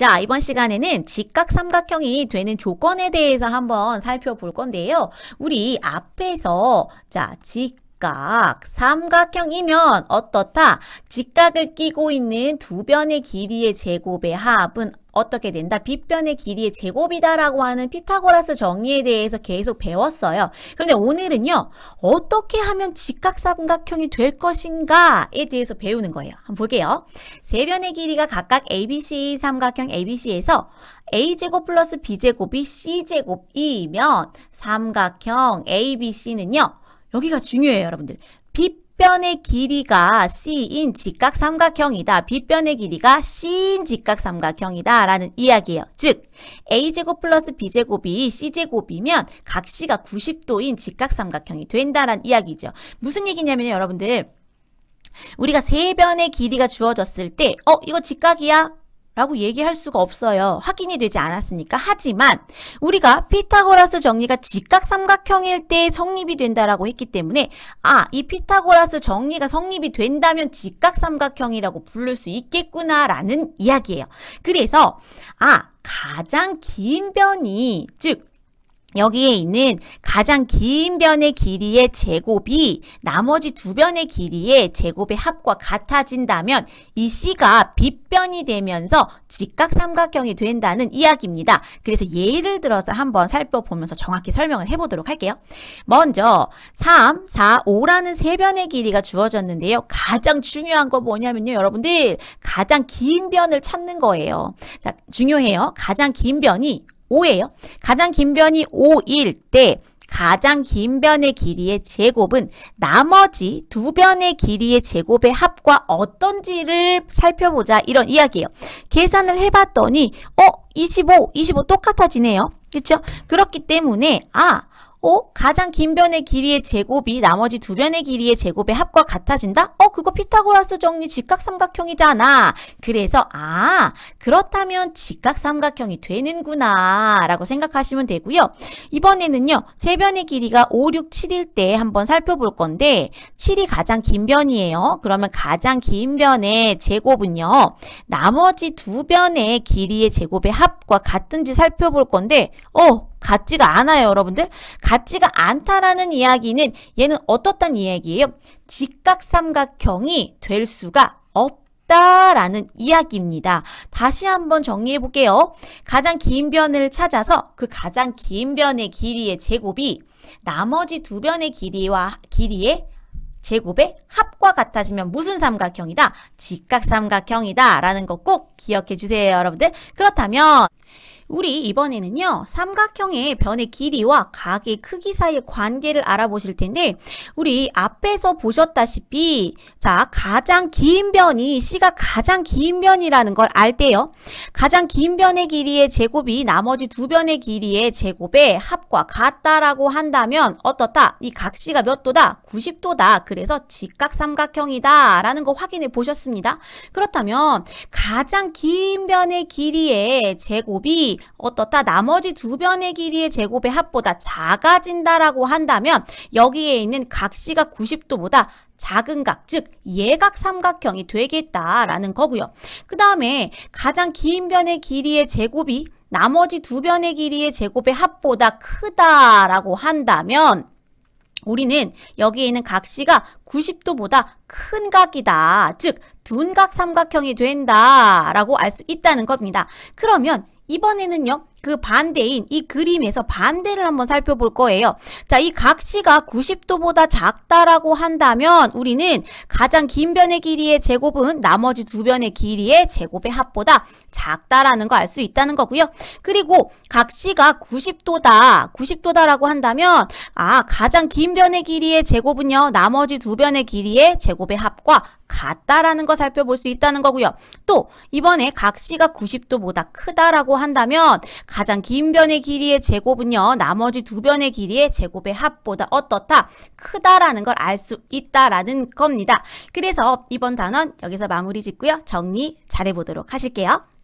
자, 이번 시간에는 직각삼각형이 되는 조건에 대해서 한번 살펴볼 건데요. 우리 앞에서 자, 직 직각. 삼각형이면 어떻다? 직각을 끼고 있는 두 변의 길이의 제곱의 합은 어떻게 된다? 빗변의 길이의 제곱이다라고 하는 피타고라스 정의에 대해서 계속 배웠어요. 그런데 오늘은요. 어떻게 하면 직각삼각형이 될 것인가에 대해서 배우는 거예요. 한번 볼게요. 세 변의 길이가 각각 ABC 삼각형 ABC에서 A제곱 플러스 B제곱이 C제곱이면 삼각형 ABC는요. 여기가 중요해요, 여러분들. 빗변의 길이가 C인 직각삼각형이다. 빗변의 길이가 C인 직각삼각형이다. 라는 이야기예요. 즉, A제곱 플러스 B제곱이 C제곱이면 각 C가 90도인 직각삼각형이 된다라는 이야기죠. 무슨 얘기냐면요, 여러분들. 우리가 세 변의 길이가 주어졌을 때, 어, 이거 직각이야? 라고 얘기할 수가 없어요. 확인이 되지 않았으니까. 하지만 우리가 피타고라스 정리가 직각삼각형일 때 성립이 된다라고 했기 때문에 아, 이 피타고라스 정리가 성립이 된다면 직각삼각형이라고 부를 수 있겠구나라는 이야기예요. 그래서 아, 가장 긴 변이 즉 여기에 있는 가장 긴 변의 길이의 제곱이 나머지 두 변의 길이의 제곱의 합과 같아진다면 이 C가 빗변이 되면서 직각삼각형이 된다는 이야기입니다. 그래서 예를 들어서 한번 살펴보면서 정확히 설명을 해보도록 할게요. 먼저 3, 4, 5라는 세 변의 길이가 주어졌는데요. 가장 중요한 거 뭐냐면요. 여러분들 가장 긴 변을 찾는 거예요. 자, 중요해요. 가장 긴 변이 5예요. 가장 긴 변이 5일 때 가장 긴 변의 길이의 제곱은 나머지 두 변의 길이의 제곱의 합과 어떤지를 살펴보자 이런 이야기예요. 계산을 해봤더니 어? 25, 25 똑같아지네요. 그렇죠? 그렇기 때문에 아 어? 가장 긴 변의 길이의 제곱이 나머지 두 변의 길이의 제곱의 합과 같아진다? 어? 그거 피타고라스 정리 직각삼각형이잖아. 그래서 아 그렇다면 직각삼각형이 되는구나 라고 생각하시면 되고요. 이번에는요. 세 변의 길이가 5, 6, 7일 때 한번 살펴볼 건데 7이 가장 긴 변이에요. 그러면 가장 긴 변의 제곱은요. 나머지 두 변의 길이의 제곱의 합과 같은지 살펴볼 건데 어? 같지가 않아요 여러분들 같지가 않다라는 이야기는 얘는 어떻단 이야기예요 직각삼각형이 될 수가 없다라는 이야기입니다 다시 한번 정리해 볼게요 가장 긴 변을 찾아서 그 가장 긴 변의 길이의 제곱이 나머지 두 변의 길이와 길이의 제곱의 합과 같아지면 무슨 삼각형이다? 직각삼각형이다 라는 거 꼭 기억해 주세요 여러분들 그렇다면 우리 이번에는요. 삼각형의 변의 길이와 각의 크기 사이의 관계를 알아보실 텐데 우리 앞에서 보셨다시피 자 가장 긴 변이 C가 가장 긴 변이라는 걸 알 때요. 가장 긴 변의 길이의 제곱이 나머지 두 변의 길이의 제곱의 합과 같다라고 한다면 어떻다? 이 각시가 몇 도다? 90도다. 그래서 직각삼각형이다. 라는 거 확인해 보셨습니다. 그렇다면 가장 긴 변의 길이의 제곱이 어떻다 나머지 두 변의 길이의 제곱의 합보다 작아진다라고 한다면 여기에 있는 각시가 90도보다 작은 각, 즉 예각 삼각형이 되겠다라는 거고요. 그 다음에 가장 긴 변의 길이의 제곱이 나머지 두 변의 길이의 제곱의 합보다 크다라고 한다면 우리는 여기에 있는 각시가 90도보다 큰 각이다. 즉, 둔각 삼각형이 된다라고 알 수 있다는 겁니다. 그러면 이번에는요 그 반대인 이 그림에서 반대를 한번 살펴볼 거예요. 자, 이 각시가 90도보다 작다라고 한다면 우리는 가장 긴 변의 길이의 제곱은 나머지 두 변의 길이의 제곱의 합보다 작다라는 거 알 수 있다는 거고요. 그리고 각시가 90도다, 90도다라고 한다면 아, 가장 긴 변의 길이의 제곱은요. 나머지 두 변의 길이의 제곱의 합과 같다라는 거 살펴볼 수 있다는 거고요. 또 이번에 각시가 90도보다 크다라고 한다면 가장 긴 변의 길이의 제곱은요. 나머지 두 변의 길이의 제곱의 합보다 어떻다? 크다라는 걸 알 수 있다라는 겁니다. 그래서 이번 단원 여기서 마무리 짓고요. 정리 잘해보도록 하실게요.